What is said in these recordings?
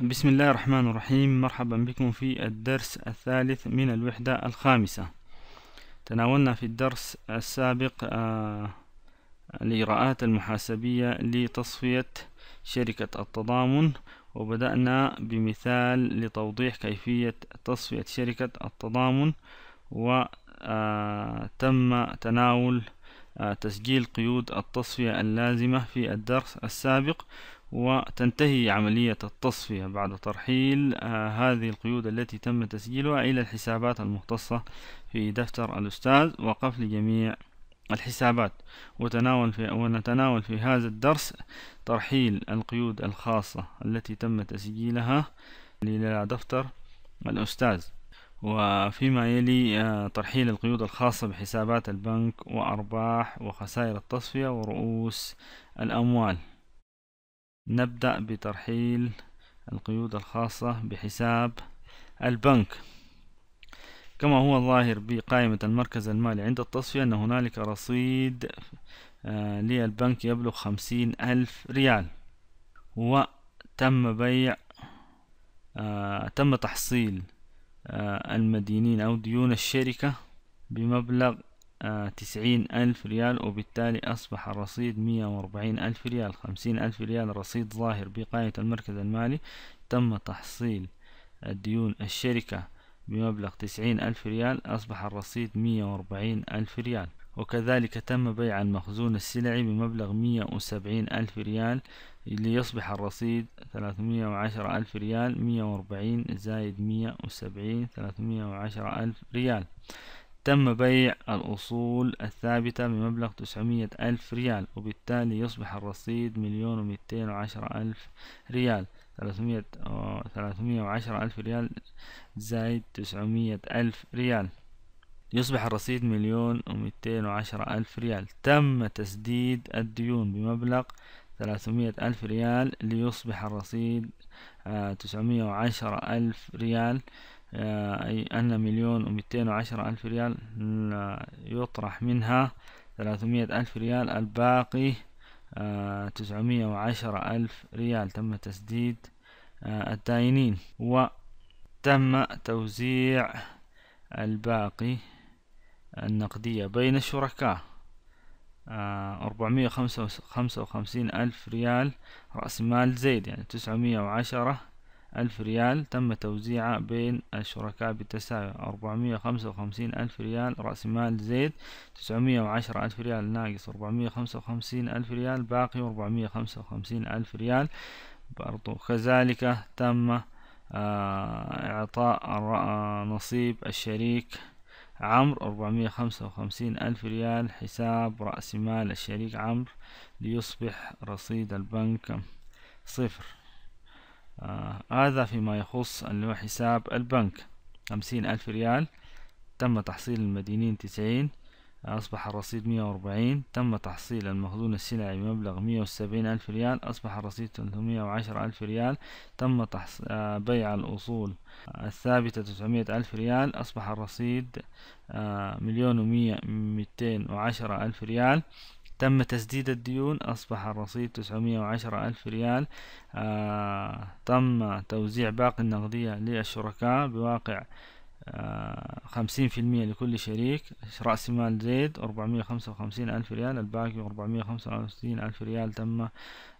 بسم الله الرحمن الرحيم مرحبا بكم في الدرس الثالث من الوحدة الخامسة تناولنا في الدرس السابق آه الإجراءات المحاسبية لتصفية شركة التضامن وبدأنا بمثال لتوضيح كيفية تصفية شركة التضامن وتم آه، تناول آه، تسجيل قيود التصفية اللازمة في الدرس السابق وتنتهي عملية التصفية بعد ترحيل آه، هذه القيود التي تم تسجيلها إلى الحسابات المختصة في دفتر الأستاذ وقفل جميع الحسابات وتناول في ونتناول في هذا الدرس ترحيل القيود الخاصة التي تم تسجيلها إلى دفتر الأستاذ وفيما يلي آه، ترحيل القيود الخاصة بحسابات البنك وأرباح وخسائر التصفية ورؤوس الأموال نبدأ بترحيل القيود الخاصة بحساب البنك كما هو ظاهر بقائمة المركز المالي عند التصفية أن هنالك رصيد آه، للبنك يبلغ خمسين ألف ريال وتم بيع آه، تم تحصيل آه، المدينين أو ديون الشركة بمبلغ تسعين ألف ريال وبالتالي أصبح الرصيد مية وأربعين ألف ريال خمسين ألف ريال رصيد ظاهر بقاية المركز المالي تم تحصيل ديون الشركة بمبلغ تسعين ألف ريال أصبح الرصيد مية وأربعين ألف ريال وكذلك تم بيع المخزون السلعي بمبلغ مية وسبعين ألف ريال ليصبح الرصيد ثلاثمية وعشرة ألف ريال مية وأربعين زائد مية وسبعين ثلاثمية وعشرة ألف ريال تم بيع الأصول الثابتة بمبلغ تسعمية ألف ريال وبالتالي يصبح الرصيد مليون ومئتين وعشرة ألف ريال ثلاثمية ثلاثمية وعشرة ألف ريال زائد تسعمية ألف ريال يصبح الرصيد مليون ومئتين وعشرة ألف ريال تم تسديد الديون بمبلغ ثلاثمية ألف ريال ليصبح الرصيد آه، تسعمية وعشرة ألف ريال آه، أي أن مليون ومئتين وعشرة ألف ريال يطرح منها ثلاثمية ألف ريال الباقي آه، تسعمية وعشرة ألف ريال تم تسديد آه، الدائنين وتم توزيع الباقي النقدية بين الشركاء أربعمية خمسة وخمسين ألف ريال رأس مال زيد يعني تسعمية وعشرة ألف ريال تم توزيعه بين الشركاء بالتساوي أربعمية خمسة وخمسين ألف ريال رأس مال زيد تسعمية وعشرة ألف ريال ناقص أربعمية خمسة وخمسين ألف ريال باقي أربعمية خمسة وخمسين ألف ريال برضو كذلك تم آه، إعطاء آه، نصيب الشريك عمرو أربعمية خمسة وخمسين ألف ريال حساب رأس مال الشريك عمرو ليصبح رصيد البنك صفر آه هذا فيما يخص اللي هو حساب البنك خمسين ألف ريال تم تحصيل المدينين تسعين أصبح الرصيد مية وأربعين تم تحصيل المخزون السلعي بمبلغ مية وسبعين ألف ريال أصبح الرصيد ثلاثمية وعشرة ألف ريال تم تحص... آه، بيع الأصول الثابتة تسعمية ألف ريال أصبح الرصيد آه، مليون ومية ميتين وعشرة ألف ريال تم تسديد الديون أصبح الرصيد تسعمية وعشرة ألف ريال آه تم توزيع باقي النقدية للشركاء بواقع آه، خمسين في المية لكل شريك رأس مال زيد أربعمية خمسة وخمسين ألف ريال الباقي أربعمية خمسة وخمسين ألف ريال تم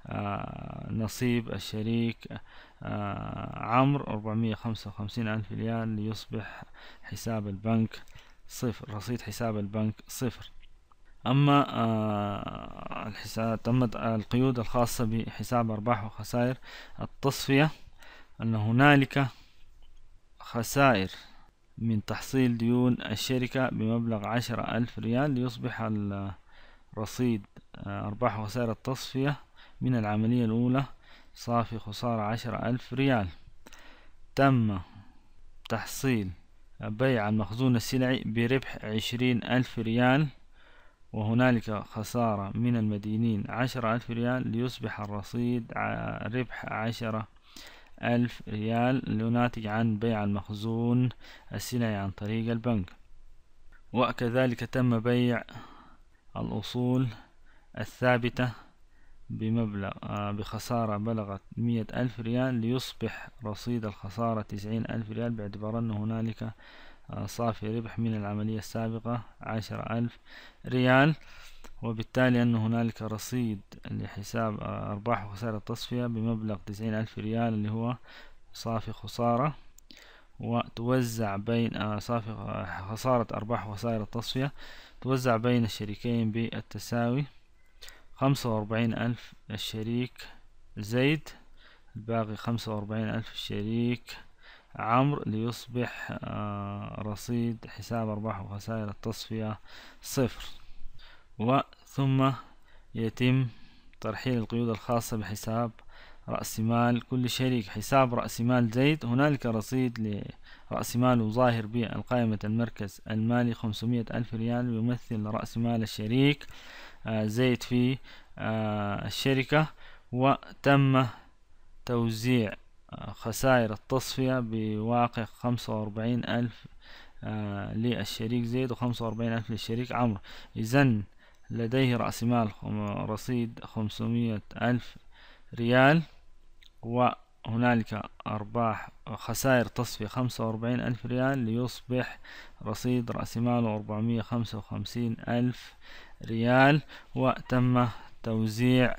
آه، نصيب الشريك آه، عمرو أربعمية خمسة وخمسين ألف ريال ليصبح حساب البنك صفر رصيد حساب البنك صفر أما آه، الحساب تمت القيود الخاصة بحساب أرباح وخسائر التصفية أن هنالك خسائر من تحصيل ديون الشركة بمبلغ عشرة ألف ريال ليصبح الرصيد آه، أرباح وخسائر التصفية من العملية الأولى صافي خسارة عشرة ألف ريال تم تحصيل بيع المخزون السلعي بربح عشرين ألف ريال وهنالك خسارة من المدينين عشرة ألف ريال ليصبح الرصيد ربح عشرة ألف ريال لناتج عن بيع المخزون السلع عن طريق البنك وكذلك تم بيع الأصول الثابتة بمبلغ آه، بخسارة بلغت مية ألف ريال ليصبح رصيد الخسارة تسعين ألف ريال باعتبار أن هنالك آه، صافي ربح من العملية السابقة عشر ألف ريال وبالتالي أن هنالك رصيد لحساب آه، أرباح وخسائر التصفية بمبلغ تسعين ألف ريال اللي هو صافي خسارة وتوزع بين صافي خسارة أرباح وخسائر التصفية توزع بين الشريكين بالتساوي خمسة وأربعين ألف الشريك زيد الباقي خمسة وأربعين ألف الشريك عمرو ليصبح آه، رصيد حساب أرباح وخسائر التصفية صفر وثم يتم ترحيل القيود الخاصة بحساب رأس مال كل شريك حساب رأس مال زيد هنالك رصيد لرأس ماله ظاهر بالقائمة المركز المالي خمسمية ألف ريال يمثل رأس مال الشريك آه، زيت في آه، الشركة وتم توزيع آه، خسائر التصفية بواقع خمسة وأربعين ألف للشريك زيد وخمسة وأربعين ألف للشريك عمرو إذا لديه رأس مال رصيد خمسمية ألف ريال وهنالك أرباح خسائر تصفية خمسة وأربعين ألف ريال ليصبح رصيد رأس ماله أربعمية خمسة وخمسين ألف ريال وتم توزيع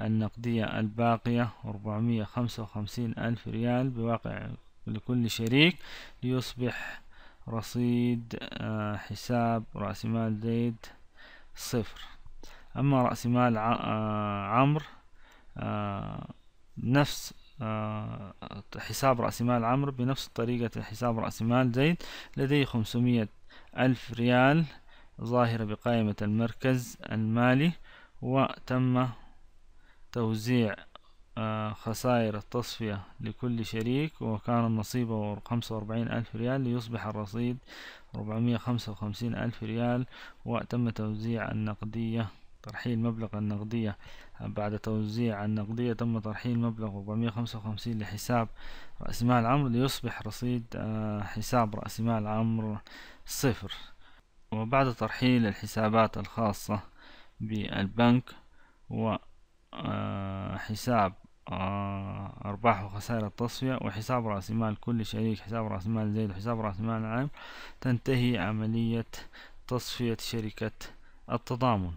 النقدية الباقية 455 ألف ريال بواقع لكل شريك ليصبح رصيد آه، حساب رأس مال زيد صفر أما رأس مال آه، عمرو آه، نفس حساب رأس مال عمرو بنفس طريقة حساب رأس مال زيد لديه 500 ألف ريال ظاهرة بقائمة المركز المالي وتم توزيع آه، خسائر التصفية لكل شريك وكان النصيب خمسة وأربعين ألف ريال ليصبح الرصيد أربعمية خمسة وخمسين ألف ريال وتم توزيع النقدية ترحيل مبلغ النقدية بعد توزيع النقدية تم ترحيل مبلغ 455 لحساب رأس مال عمرو ليصبح رصيد آه، حساب رأس مال عمرو صفر وبعد ترحيل الحسابات الخاصة بالبنك وحساب آه، آه، أرباح وخسائر التصفية وحساب رأس مال كل شريك حساب رأس مال زيد وحساب رأس مال عام تنتهي عملية تصفية شركة التضامن